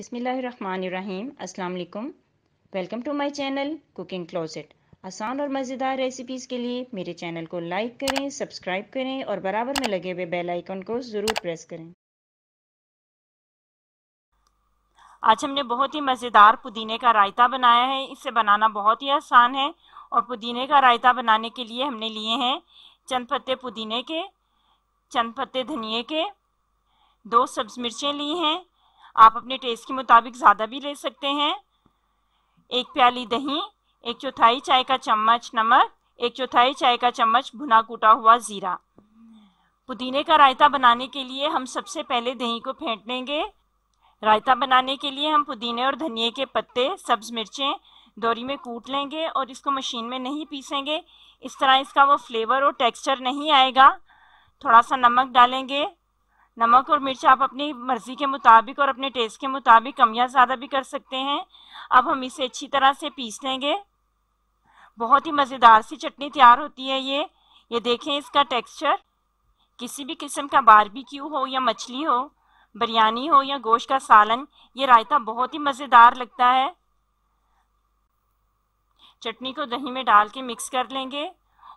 बसमीम् अल्लाम welcome to my channel cooking closet आसान और मज़ेदार रेसिपीज़ के लिए मेरे चैनल को लाइक करें सब्सक्राइब करें और बराबर में लगे हुए बेल आइकन को ज़रूर प्रेस करें आज हमने बहुत ही मज़ेदार पुदीने का रायता बनाया है इसे बनाना बहुत ही आसान है और पुदीने का रायता बनाने के लिए हमने लिए हैं चंद पत्ते पुदीने के चंद पत्ते धनिए के दो सब्ज़ मिर्चें ली हैं आप अपने टेस्ट के मुताबिक ज़्यादा भी ले सकते हैं एक प्याली दही एक चौथाई चाय का चम्मच नमक एक चौथाई चाय का चम्मच भुना कूटा हुआ ज़ीरा पुदीने का रायता बनाने के लिए हम सबसे पहले दही को फेंट लेंगे रायता बनाने के लिए हम पुदीने और धनिए के पत्ते सब्ज़ मिर्चें दोरी में कूट लेंगे और इसको मशीन में नहीं पीसेंगे इस तरह इसका वो फ्लेवर और टेक्सचर नहीं आएगा थोड़ा सा नमक डालेंगे नमक और मिर्च आप अपनी मर्ज़ी के मुताबिक और अपने टेस्ट के मुताबिक कम या ज़्यादा भी कर सकते हैं अब हम इसे अच्छी तरह से पीस लेंगे बहुत ही मज़ेदार सी चटनी तैयार होती है ये ये देखें इसका टेक्सचर किसी भी किस्म का बारबेक्यू हो या मछली हो बिरयानी हो या गोश्त का सालन ये रायता बहुत ही मज़ेदार लगता है चटनी को दही में डाल के मिक्स कर लेंगे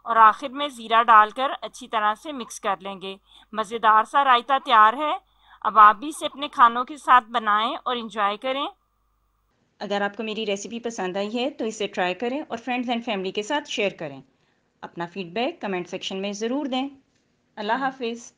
और आखिर में ज़ीरा डालकर अच्छी तरह से मिक्स कर लेंगे मज़ेदार सा रायता तैयार है अब आप भी इसे अपने खानों के साथ बनाएं और इंजॉय करें अगर आपको मेरी रेसिपी पसंद आई है तो इसे ट्राई करें और फ्रेंड्स एंड फैमिली के साथ शेयर करें अपना फीडबैक कमेंट सेक्शन में ज़रूर दें अल्लाह हाफिज़